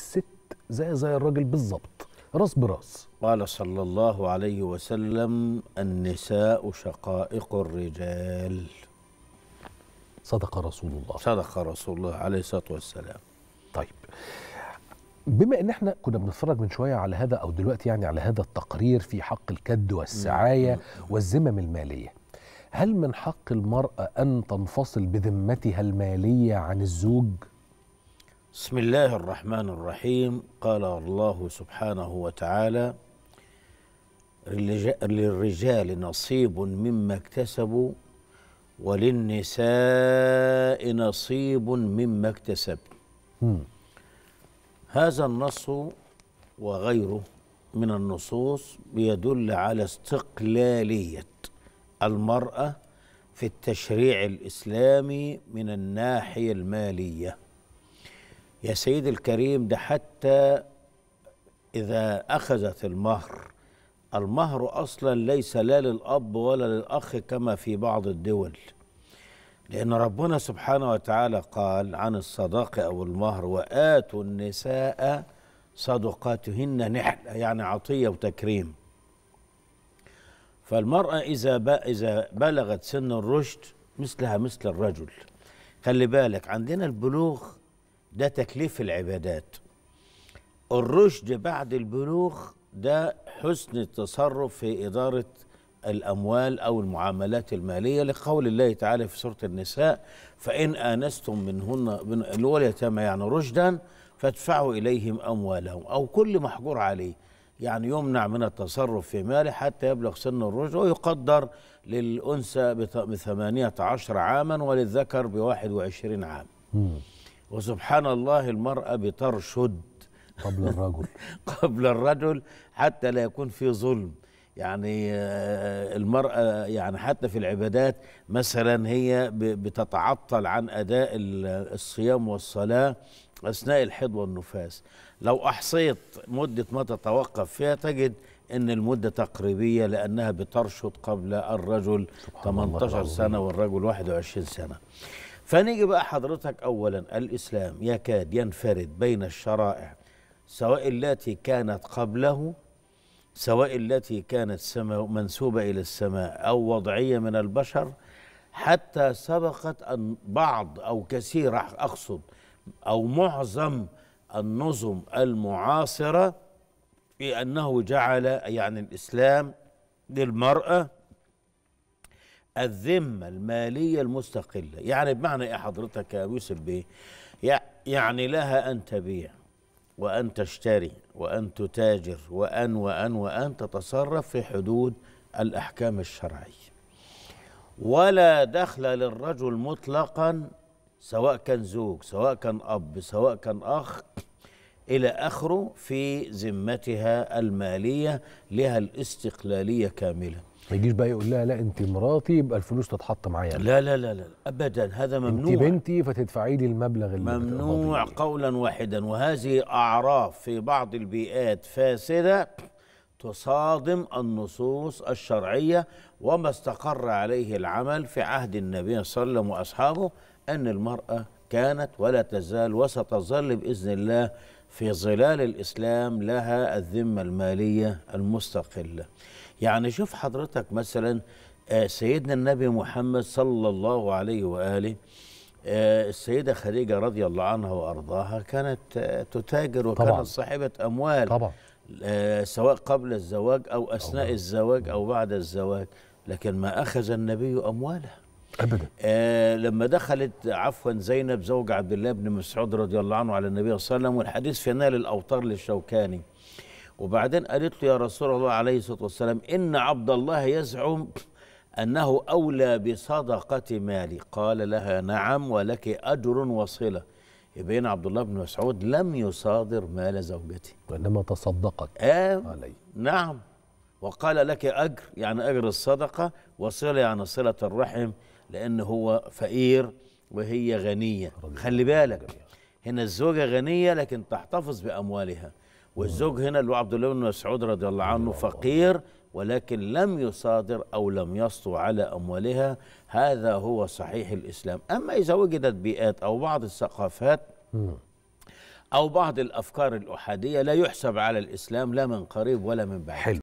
الست زي زي الراجل بالظبط راس براس قال صلى الله عليه وسلم النساء شقائق الرجال صدق رسول الله صدق رسول الله عليه الصلاة والسلام طيب بما ان احنا كنا بنتفرج من شويه على هذا او دلوقتي يعني على هذا التقرير في حق الكد والسعايه والذمم الماليه هل من حق المراه ان تنفصل بذمتها الماليه عن الزوج بسم الله الرحمن الرحيم قال الله سبحانه وتعالى للرجال نصيب مما اكتسبوا وللنساء نصيب مما اكتسبن هذا النص وغيره من النصوص بيدل على استقلاليه المراه في التشريع الاسلامي من الناحيه الماليه يا سيد الكريم ده حتى إذا أخذت المهر المهر أصلا ليس لا للأب ولا للأخ كما في بعض الدول لأن ربنا سبحانه وتعالى قال عن الصداقة أو المهر وآتوا النساء صدقاتهن نحلة يعني عطية وتكريم فالمرأة إذا إذا بلغت سن الرشد مثلها مثل الرجل خلي بالك عندنا البلوغ ده تكليف العبادات الرشد بعد البلوغ ده حسن التصرف في إدارة الأموال أو المعاملات المالية لقول الله تعالى في سورة النساء فإن آنستم منهن من اللي هو اليتامى يعني رشدا فادفعوا إليهم أموالهم أو كل محجور عليه يعني يمنع من التصرف في ماله حتى يبلغ سن الرشد ويقدر للأنثى بثمانية عشر عاما وللذكر بواحد وعشرين عام وسبحان الله المرأة بترشد قبل الرجل قبل الرجل حتى لا يكون في ظلم يعني آه، المرأة يعني حتى في العبادات مثلا هي بتتعطل عن أداء الصيام والصلاة أثناء الحيض والنفاس لو أحصيت مدة ما تتوقف فيها تجد أن المدة تقريبية لأنها بترشد قبل الرجل 18 سنة والرجل 21 سنة فنيجي بقى حضرتك أولا الإسلام يكاد ينفرد بين الشرائع سواء التي كانت قبله سواء التي كانت منسوبة إلى السماء أو وضعية من البشر حتى سبقت أن بعض أو كثير أقصد أو معظم النظم المعاصرة في أنه جعل يعني الإسلام للمرأة الذمه الماليه المستقله يعني بمعنى ايه حضرتك يا يوسف بيه يعني لها ان تبيع وان تشتري وان تتاجر وان وان وان تتصرف في حدود الاحكام الشرعيه ولا دخل للرجل مطلقا سواء كان زوج سواء كان اب سواء كان اخ الى اخره في ذمتها الماليه لها الاستقلاليه كامله ما يجيش بقى يقول لها لا انت مراتي يبقى الفلوس تتحط معايا لا لا لا لا ابدا هذا ممنوع انت بنتي فتدفعي لي المبلغ اللي ممنوع قولا واحدا وهذه اعراف في بعض البيئات فاسده تصادم النصوص الشرعيه وما استقر عليه العمل في عهد النبي صلى الله عليه وسلم واصحابه ان المراه كانت ولا تزال وستظل باذن الله في ظلال الإسلام لها الذمة المالية المستقلة يعني شوف حضرتك مثلا آه، سيدنا النبي محمد صلى الله عليه وآله آه، السيدة خديجة رضي الله عنها وأرضاها كانت آه، تتاجر وكانت طبعا صاحبة أموال طبعا سواء قبل الزواج أو أثناء الزواج أو بعد الزواج لكن ما أخذ النبي أموالها ابدا آه لما دخلت عفوا زينب زوج عبد الله بن مسعود رضي الله عنه على النبي صلى الله عليه وسلم والحديث في نال الاوطار للشوكاني وبعدين قالت له يا رسول الله عليه الصلاه والسلام ان عبد الله يزعم انه اولى بصدقه مالي قال لها نعم ولك اجر وصله يبين عبد الله بن مسعود لم يصادر مال زوجته وانما تصدقت آه عليه نعم وقال لك اجر يعني اجر الصدقه وصله يعني صله الرحم لأن هو فقير وهي غنية خلي بالك هنا الزوجة غنية لكن تحتفظ بأموالها والزوج هنا اللي هو عبد الله بن مسعود رضي الله عنه فقير ولكن لم يصادر أو لم يسطو على أموالها هذا هو صحيح الإسلام أما إذا وجدت بيئات أو بعض الثقافات أو بعض الأفكار الأحادية لا يحسب على الإسلام لا من قريب ولا من بعيد